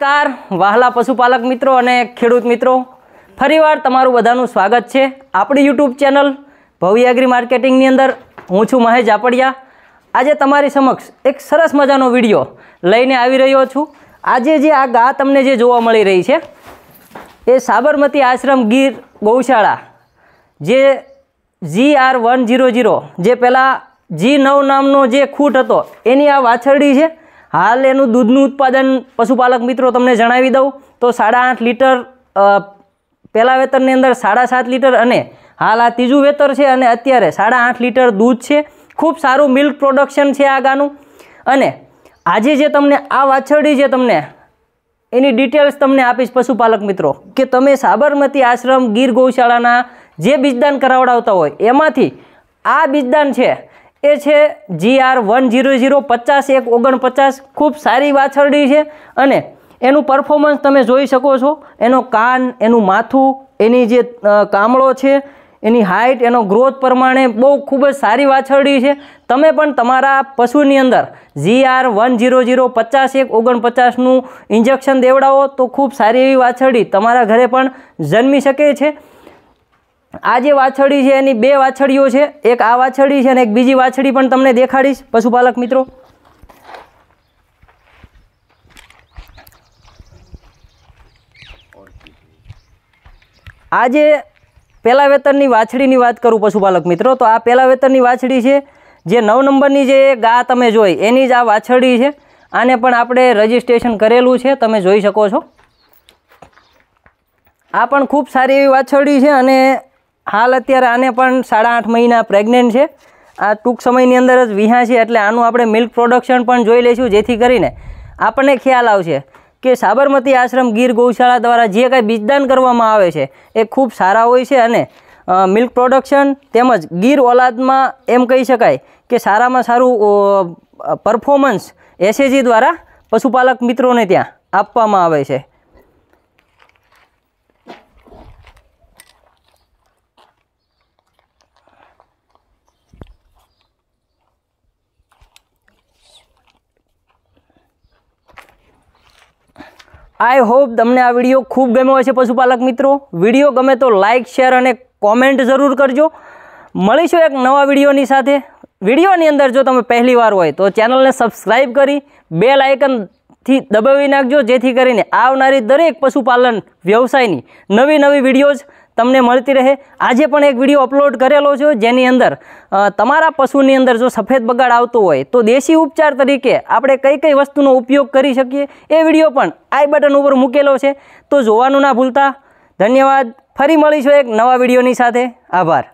નમસ્કાર વાહલા પશુપાલક મિત્રો અને ખેડૂત મિત્રો ફરીવાર તમારું બધાનું સ્વાગત છે આપણી યુટ્યુબ ચેનલ ભવ્ય એગ્રી માર્કેટિંગની અંદર હું છું મહેશ આપડિયા આજે તમારી સમક્ષ એક સરસ મજાનો વિડીયો લઈને આવી રહ્યો છું આજે જે આ ગા તમને જે જોવા મળી રહી છે એ સાબરમતી આશ્રમ ગીર ગૌશાળા જે G R one zero zero જે પહેલાં જી નવ નામનો જે ખૂટ હતો એની આ વાછરડી છે હાલ એનું દૂધનું ઉત્પાદન પશુપાલક મિત્રો તમને જણાવી દઉં તો સાડા આઠ લીટર પહેલાં વેતરની અંદર સાડા સાત લીટર અને હાલ આ ત્રીજું વેતર છે અને અત્યારે સાડા આઠ લીટર દૂધ છે ખૂબ સારું મિલ્ક પ્રોડક્શન છે આ ગાનું અને આજે જે તમને આ વાછરડી જે તમને એની ડિટેલ્સ તમને આપીશ પશુપાલક મિત્રો કે તમે સાબરમતી આશ્રમ ગીર ગૌશાળાના જે બીજદાન કરાવડાવતા હોય એમાંથી આ બીજદાન છે એ છે G R one zero zero પચાસ એક ઓગણપચાસ ખૂબ સારી વાછરડી છે અને એનું પરફોર્મન્સ તમે જોઈ શકો છો એનો કાન એનું માથું એની જે કામળો છે એની હાઇટ એનો ગ્રોથ પ્રમાણે બહુ ખૂબ જ સારી વાછરડી છે તમે પણ તમારા પશુની અંદર G R one zero zero પચાસ એક ઓગણપચાસનું ઇન્જેક્શન દેવડાવો તો ખૂબ સારી એવી વાછરડી તમારા ઘરે પણ જન્મી શકે છે આ જે વાછળી છે એની બે વાછડીઓ છે એક આ વાછડી છે અને એક બીજી વાછડી પણ તમને દેખાડીશ પશુપાલક મિત્રો આ જે પહેલા વેતનની વાછડીની વાત કરું પશુપાલક મિત્રો તો આ પહેલા વેતરની વાછડી છે જે નવ નંબરની જે ગા તમે જોઈ એની જ આ વાછળી છે આને પણ આપણે રજીસ્ટ્રેશન કરેલું છે તમે જોઈ શકો છો આ પણ ખૂબ સારી એવી વાછળી છે અને હાલ અત્યારે આને પણ સાડા આઠ મહિના પ્રેગ્નેન્ટ છે આ ટૂંક સમયની અંદર જ વિહાં છે એટલે આનું આપણે મિલ્ક પ્રોડક્શન પણ જોઈ લઈશું જેથી કરીને આપણને ખ્યાલ આવશે કે સાબરમતી આશ્રમ ગીર ગૌશાળા દ્વારા જે કાંઈ બીજદાન કરવામાં આવે છે એ ખૂબ સારા હોય છે અને મિલ્ક પ્રોડક્શન તેમજ ગીર ઓલાદમાં એમ કહી શકાય કે સારામાં સારું પરફોર્મન્સ એસએજી દ્વારા પશુપાલક મિત્રોને ત્યાં આપવામાં આવે છે આઈ હોપ તમને આ વિડીયો ખૂબ ગમ્યો હશે પશુપાલક મિત્રો વિડીયો ગમે તો લાઇક શેર અને કોમેન્ટ જરૂર કરજો મળીશું એક નવા વિડીયોની સાથે વિડીયોની અંદર જો તમે પહેલી વાર હોય તો ચેનલને સબસ્ક્રાઈબ કરી બે આઇકનથી દબાવી નાખજો જેથી કરીને આવનારી દરેક પશુપાલન વ્યવસાયની નવી નવી વિડીયોઝ તમને મળતી રહે આજે પણ એક વિડીયો અપલોડ કરેલો છે જેની અંદર તમારા પશુની અંદર જો સફેદ બગાડ આવતો હોય તો દેશી ઉપચાર તરીકે આપણે કઈ કઈ વસ્તુનો ઉપયોગ કરી શકીએ એ વિડીયો પણ આઈ બટન ઉપર મૂકેલો છે તો જોવાનું ના ભૂલતા ધન્યવાદ ફરી મળીશું એક નવા વિડીયોની સાથે આભાર